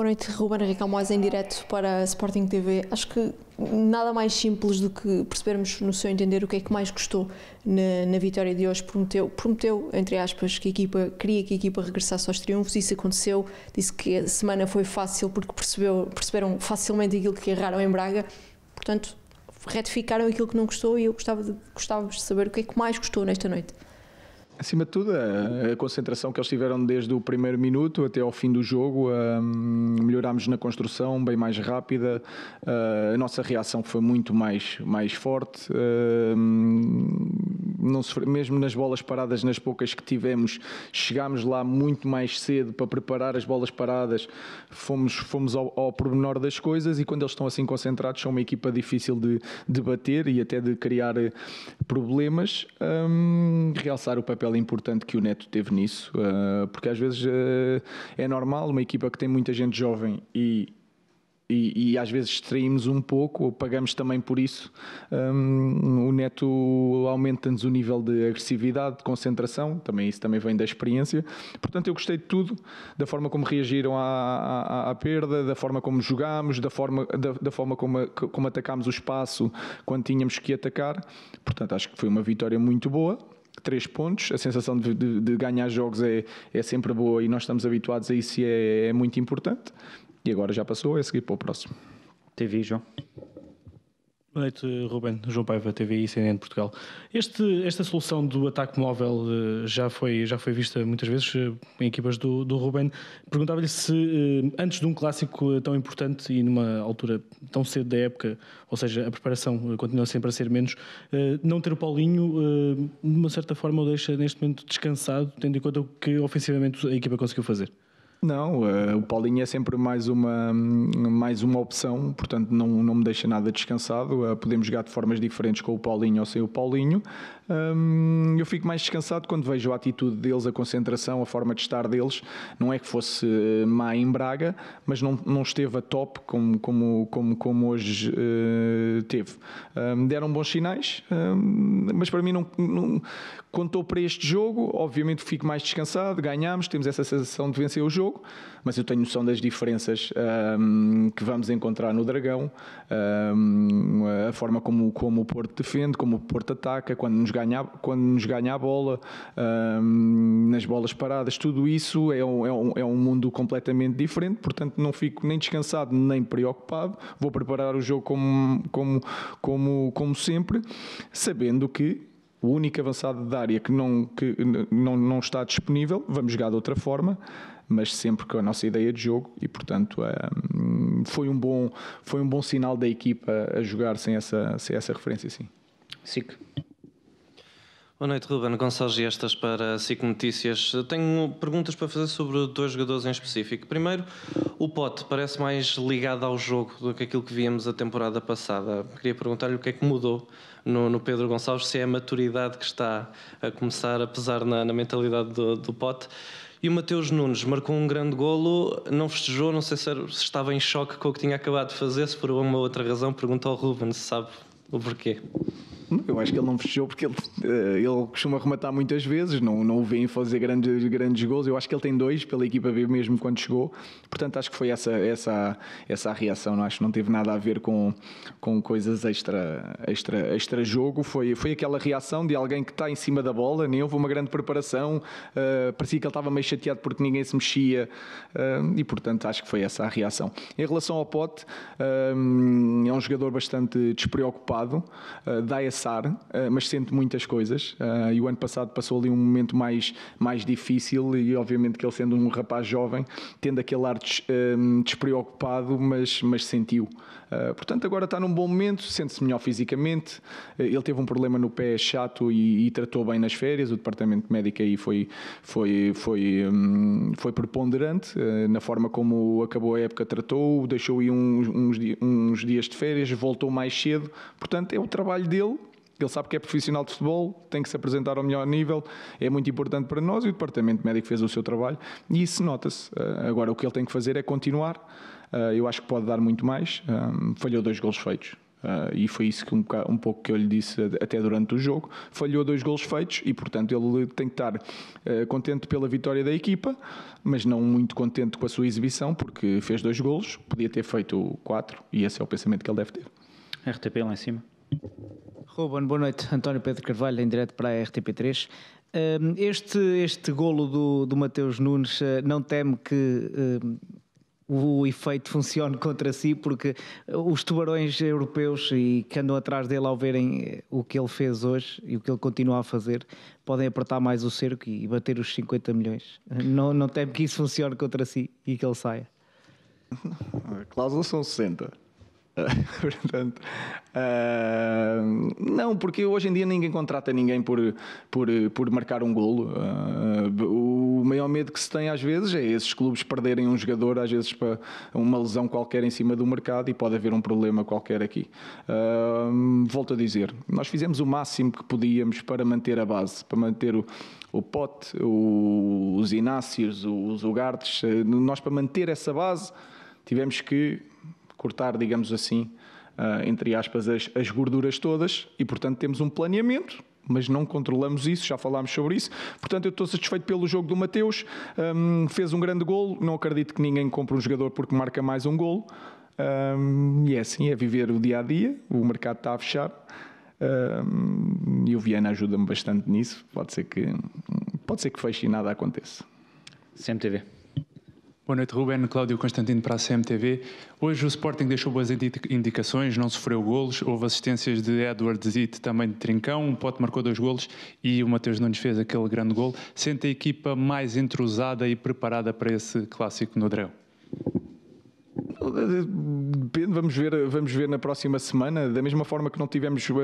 Boa noite, Ruben Ricalmosa, em direto para Sporting TV. Acho que nada mais simples do que percebermos, no seu entender, o que é que mais gostou na, na, vitória de hoje. Prometeu, prometeu, entre aspas, que a equipa queria que a equipa regressasse aos triunfos, isso aconteceu. Disse que a semana foi fácil porque percebeu, perceberam facilmente aquilo que erraram em Braga. Portanto, retificaram aquilo que não gostou e eu gostava de, gostava de saber o que é que mais gostou nesta noite. Acima de tudo, a, a concentração que eles tiveram desde o primeiro minuto até ao fim do jogo, um, melhorámos na construção, bem mais rápida, uh, a nossa reação foi muito mais, mais forte. Uh, não sofre, mesmo nas bolas paradas, nas poucas que tivemos, chegámos lá muito mais cedo para preparar as bolas paradas, fomos, fomos ao, ao pormenor das coisas e quando eles estão assim concentrados, são uma equipa difícil de, de bater e até de criar eh, problemas. Um, realçar o papel importante que o Neto teve nisso, uh, porque às vezes uh, é normal uma equipa que tem muita gente jovem e e, e, às vezes extraímos um pouco ou pagamos também por isso. Um, o neto aumenta-nos o nível de agressividade, de concentração, também isso também vem da experiência. Portanto, eu gostei de tudo, da forma como reagiram à, à, à perda, da forma como jogámos, da forma, da, da forma como, como atacámos o espaço quando tínhamos que atacar. Portanto, acho que foi uma vitória muito boa três pontos. A sensação de, de, de, ganhar jogos é, é sempre boa e nós estamos habituados a isso e é, é muito importante. E agora já passou, é seguir para o próximo. TV, João. Boa noite, Ruben. João Paiva, TVI, CNN de Portugal. Este, esta solução do ataque móvel eh, já foi, já foi vista muitas vezes eh, em equipas do, do Ruben. Perguntava-lhe se, eh, antes de um clássico tão importante e numa altura tão cedo da época, ou seja, a preparação continua sempre a ser menos, não ter o Paulinho, de uma certa forma, o deixa neste momento descansado, tendo em conta o que ofensivamente a equipa conseguiu fazer? Não, uh, o Paulinho é sempre mais uma, mais uma opção, portanto não, não me deixa nada descansado. Uh, podemos jogar de formas diferentes com o Paulinho ou sem o Paulinho. Um, eu fico mais descansado quando vejo a atitude deles, a concentração, a forma de estar deles. Não é que fosse eh, má em Braga, mas não, não esteve a top como, como, como, como hoje uh, teve. Um, deram bons sinais, um, mas para mim não, não contou para este jogo. Obviamente fico mais descansado, ganhamos, temos essa sensação de vencer o jogo jogo, mas eu tenho noção das diferenças um, que vamos encontrar no Dragão, um, a forma como, como o Porto defende, como o Porto ataca, quando nos ganha, quando nos ganha a bola, um, nas bolas paradas, tudo isso é um, é, um, é um mundo completamente diferente, portanto não fico nem descansado nem preocupado, vou preparar o jogo como, como, como, como sempre, sabendo que o único avançado da área que, não, que não, não está disponível, vamos jogar de outra forma, mas sempre com a nossa ideia de jogo e, portanto, é, hum, foi, um bom, foi um bom sinal da equipa a jogar sem essa, sem essa referência, sim. Sico. Boa noite, Ruben Gonçalves Gestas para SIC Notícias. Tenho perguntas para fazer sobre dois jogadores em específico. Primeiro, o Pote parece mais ligado ao jogo do que aquilo que víamos a temporada passada. Queria perguntar-lhe o que é que mudou no, no, Pedro Gonçalves, se é a maturidade que está a começar a pesar na, na mentalidade do, do Pote. E o Mateus Nunes marcou um grande golo, não festejou, não sei se, era, se estava em choque com o que tinha acabado de fazer, se por uma ou outra razão, Pergunto ao Ruben se sabe o porquê. Eu acho que ele não fechou porque ele, eh, ele costuma rematar muitas vezes, não, não o vem fazer grandes, grandes gols. Eu acho que ele tem dois pela equipa B mesmo quando chegou. Portanto, acho que foi essa, essa, essa a reação. Não acho que não teve nada a ver com, com coisas extra, extra, extra jogo. Foi, foi aquela reação de alguém que está em cima da bola, nem houve uma grande preparação. Uh, parecia que ele estava meio chateado porque ninguém se mexia uh, e, portanto, acho que foi essa a reação. Em relação ao Pote, uh, é um jogador bastante despreocupado, dá essa eh, mas sente muitas coisas. Eh, e o ano passado passou ali um momento mais, mais difícil e obviamente que ele sendo um rapaz jovem, tendo aquele ar ehm, despreocupado, mas, mas sentiu. Eh, portanto, agora está num bom momento, sente-se melhor fisicamente. Ele teve um problema no pé chato e, e tratou bem nas férias. O departamento médico aí foi, foi, foi, hum, foi preponderante na forma como acabou a época, tratou, deixou aí uns, uns dias de férias, voltou mais cedo. Portanto, é o trabalho dele ele sabe que é profissional de futebol, tem que se apresentar ao melhor nível, é muito importante para nós e o departamento médico fez o seu trabalho e isso nota-se. Eh, agora, o que ele tem que fazer é continuar. Eh, eu acho que pode dar muito mais. Eh, falhou dois gols feitos. Uh, e foi isso que um, um, pouco que eu lhe disse até durante o jogo. Falhou dois gols feitos e, portanto, ele tem que estar uh, contente pela vitória da equipa, mas não muito contente com a sua exibição, porque fez dois gols, podia ter feito quatro, e esse é o pensamento que ele deve ter. RTP lá em cima. Ruben, boa noite. António Pedro Carvalho, em direto para a RTP3. Hum, este, este golo do, do Mateus Nunes eh, não teme que hum, o efeito funcione contra si, porque eh, os tubarões europeus e que andam atrás dele ao verem eh, o que ele fez hoje e o que ele continua a fazer, podem apertar mais o cerco e bater os 50 milhões. Não, não teme que isso funcione contra si e que ele saia. A cláusula são 60. Portanto, uh, não, porque hoje em dia ninguém contrata ninguém por, por, por marcar um golo. Uh, o maior medo que se tem às vezes é esses clubes perderem um jogador, às vezes para uma lesão qualquer em cima do mercado e pode haver um problema qualquer aqui. Uh, volto a dizer, nós fizemos o máximo que podíamos para manter a base, para manter o, o Pote, o, os Inácios, os Ugartes. Nós, para manter essa base, tivemos que cortar, digamos assim, uh, entre aspas, as, as gorduras todas e, portanto, temos um planeamento mas não controlamos isso, já falámos sobre isso. Portanto, eu estou satisfeito pelo jogo do Mateus, um, fez um grande golo, não acredito que ninguém compre um jogador porque marca mais um golo. Um, e é assim, é viver o dia a dia, o mercado está a fechar. Um, e o Viana ajuda-me bastante nisso. Pode ser que pode ser que feche e nada aconteça. CMTV. Boa noite, Ruben. Cláudio Constantino para a CMTV. Hoje o Sporting deixou boas indicações, não sofreu golos, houve assistências de Edward e também de Trincão, o Pote marcou dois golos e o Mateus Nunes fez aquele grande gol. Sente a equipa mais entrosada e preparada para esse clássico no Dragão? Depende, vamos ver, vamos ver na próxima semana. Da mesma forma que não tivemos uh,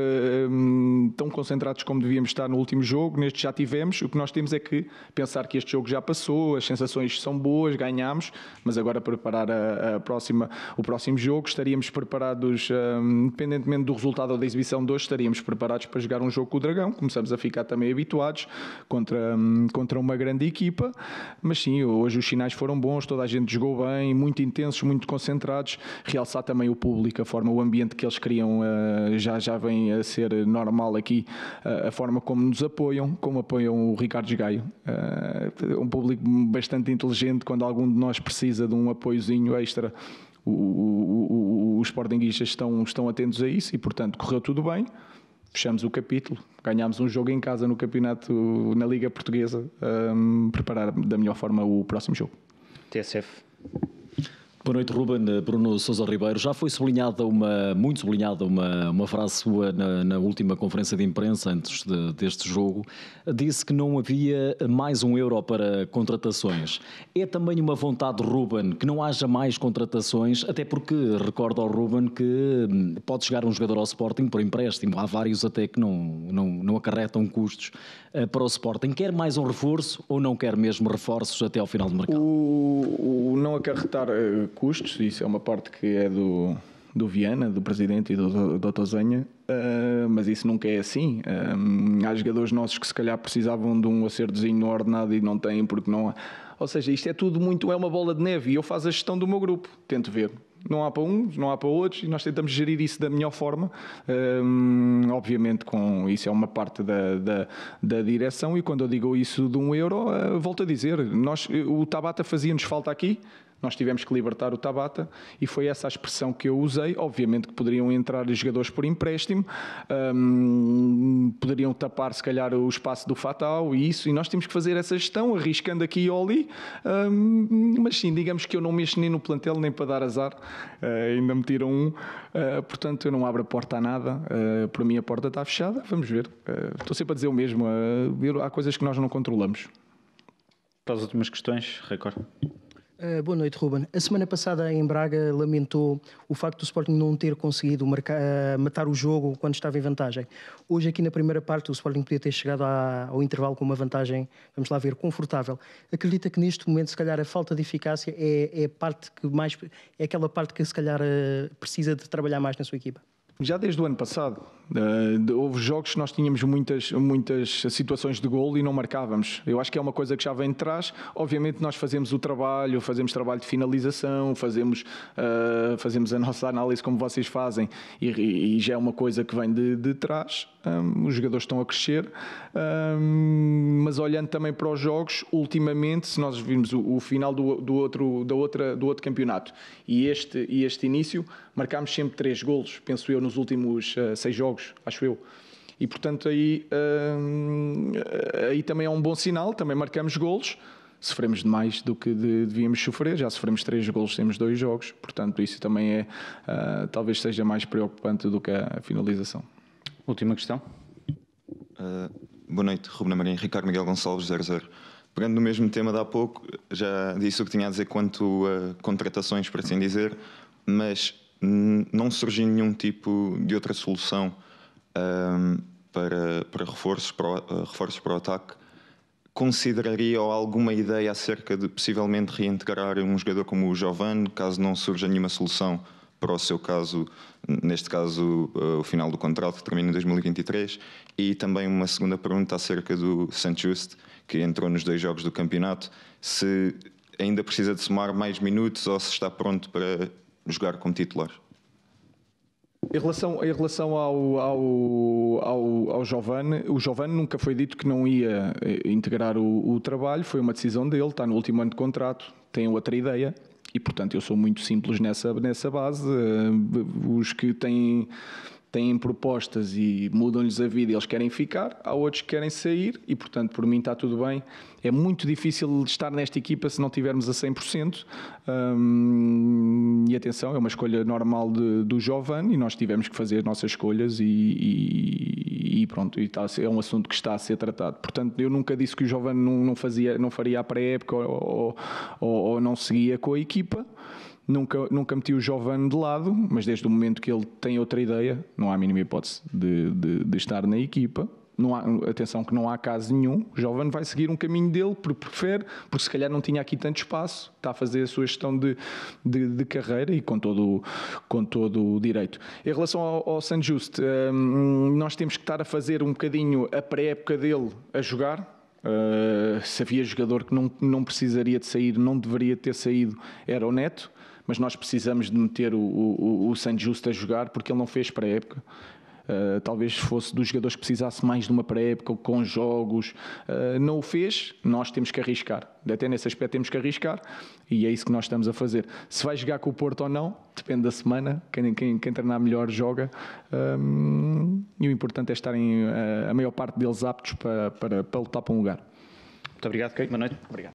tão concentrados como devíamos estar no último jogo, neste já tivemos. O que nós temos é que pensar que este jogo já passou, as sensações são boas, ganhamos, mas agora preparar a, a próxima, o próximo jogo, estaríamos preparados, hum, independentemente do resultado ou da exibição de hoje, estaríamos preparados para jogar um jogo com o Dragão. Começamos a ficar também habituados contra, um, contra uma grande equipa, mas sim, hoje os sinais foram bons, toda a gente jogou bem, muito intensos, muito concentrados concentrados, realçar também o público, a forma, o ambiente que eles criam eh, já, já vem a ser normal aqui, eh, a forma como nos apoiam, como apoiam o Ricardo Gaio. Eh, um público bastante inteligente, quando algum de nós precisa de um apoiozinho extra, os sportingistas estão, estão atentos a isso e, portanto, correu tudo bem fechamos o capítulo, ganhámos um jogo em casa no campeonato, na Liga Portuguesa, um, ehm, preparar da melhor forma o próximo jogo. TSF, Boa noite, Ruben. Eh, Bruno Sousa Ribeiro. Já foi sublinhada uma, muito sublinhada uma, uma frase sua na, na última conferência de imprensa antes de, deste jogo. Disse que não havia mais um euro para contratações. É também uma vontade, Ruben, que não haja mais contratações, até porque recordo ao Ruben que hum, pode chegar um jogador ao Sporting por empréstimo. Há vários até que não, não, não acarretam custos eh, para o Sporting. Quer mais um reforço ou não quer mesmo reforços até ao final do mercado? O, o não acarretar eh, custos, isso é uma parte que é do, do Viana, do presidente e do Dr. Zenha, uh, mas isso nunca é assim. Uh, há jogadores nossos que se calhar precisavam de um acertozinho no ordenado e não têm porque não há. Ou seja, isto é tudo muito, é uma bola de neve e eu faço a gestão do meu grupo, tento ver. Não há para uns, não há para outros e nós tentamos gerir isso da melhor forma. Eh, obviamente, com isso é uma parte da, da, da direção e quando eu digo isso de um euro, volto a dizer, nós, o Tabata fazia-nos falta aqui, nós tivemos que libertar o Tabata e foi essa a expressão que eu usei. Obviamente que poderiam entrar jogadores por empréstimo, um, poderiam tapar se calhar o espaço do Fatal e isso, e nós temos que fazer essa gestão, arriscando aqui e ali, um, mas sim, digamos que eu não mexo nem no plantel, nem para dar azar, uh, ainda me tiram um, uh, portanto eu não abro a porta a nada, uh, eh, para mim a porta está fechada, vamos ver. Estou sempre a dizer o mesmo, há coisas que nós não controlamos. Para as últimas questões, recorde. Ah, boa noite, Ruben. A semana passada em Braga lamentou o facto do Sporting não ter conseguido marcar, ah, matar o jogo quando estava em vantagem. Hoje, aqui na primeira parte, o Sporting podia ter chegado à, ao intervalo com uma vantagem, vamos lá ver, confortável. Acredita que neste momento, se calhar, a falta de eficácia é, é parte que mais, é aquela parte que se calhar ah, precisa de trabalhar mais na sua equipa? Já desde o ano passado, uh, houve jogos que nós tínhamos muitas, muitas situações de gol e não marcávamos. Eu acho que é uma coisa que já vem de trás. Obviamente nós fazemos o trabalho, fazemos trabalho de finalização, fazemos, uh, fazemos a nossa análise como vocês fazem e, e, já é uma coisa que vem de, de trás. Um, os jogadores estão a crescer, um, mas olhando também para os jogos, ultimamente, se nós vimos o, o final do, do, outro, da outra, do outro campeonato e este, e este início, marcámos sempre três golos, penso eu, nos últimos uh, seis jogos, acho eu. E portanto aí, eh, aí também é um bom sinal, também marcamos golos. Sofremos de mais do que de, devíamos sofrer, já sofremos três golos, temos dois jogos, portanto isso também é, uh, talvez seja mais preocupante do que a finalização. Última questão. Uh, boa noite, Ruben Marinho Ricardo Miguel Gonçalves, 00. Pegando no mesmo tema de há pouco, já disse o que tinha a dizer quanto a contratações, para assim dizer, mas não surge nenhum tipo de outra solução um, para, para reforços, para, o, eh, reforços para o ataque, consideraria alguma ideia acerca de possivelmente reintegrar um jogador como o Giovanni, caso não surja nenhuma solução para o seu caso, neste caso uh, o final do contrato que termina em 2023, e também uma segunda pergunta acerca do Sancho que entrou nos dois jogos do campeonato, se ainda precisa de somar mais minutos ou se está pronto para jogar como titular. Em relação, em relação ao, ao, ao, ao Giovane, o Giovane nunca foi dito que não ia eh, integrar o, o trabalho, foi uma decisão dele, está no último ano de contrato, tem outra ideia, e portanto eu sou muito simples nessa, nessa base. Eh, os que têm, têm propostas e mudam-lhes a vida, eles querem ficar, há outros que querem sair e portanto por mim está tudo bem. É muito difícil estar nesta equipa se não tivermos a 100%. Hum, atenção, é uma escolha normal de, do jovem e nós tivemos que fazer as nossas escolhas e, e, e pronto, e tá ser, é um assunto que está a ser tratado. Portanto, eu nunca disse que o jovem não, não, fazia, não faria a pré-época ou, ou, ou não seguia com a equipa. Nunca, nunca meti o jovem de lado, mas desde o momento que ele tem outra ideia, não há a mínima hipótese de, de, de estar na equipa. Não há, atenção que não há caso nenhum, o jovem vai seguir um caminho dele, porque prefere, porque se calhar não tinha aqui tanto espaço, está a fazer a sua gestão de, de, de carreira e com todo, com todo o direito. Em relação ao, ao San Just, hum, nós temos que estar a fazer um bocadinho a pré-época dele a jogar, Uh, se havia jogador que não, não precisaria de sair, não deveria ter saído, era o Neto, mas nós precisamos de meter o, o, o San Justo a jogar porque ele não fez pré-época. Eh, talvez fosse dos jogadores que precisasse mais de uma pré-época, com jogos. Uh, não o fez, nós temos que arriscar. Até nesse aspecto temos que arriscar e é isso que nós estamos a fazer. Se vai jogar com o Porto ou não, depende da semana. Quem, quem, quem treinar melhor joga. Um, eh, e o importante é estarem a maior parte deles aptos para, para, para lutar para um lugar. Muito obrigado, Kate. Boa noite. Obrigado.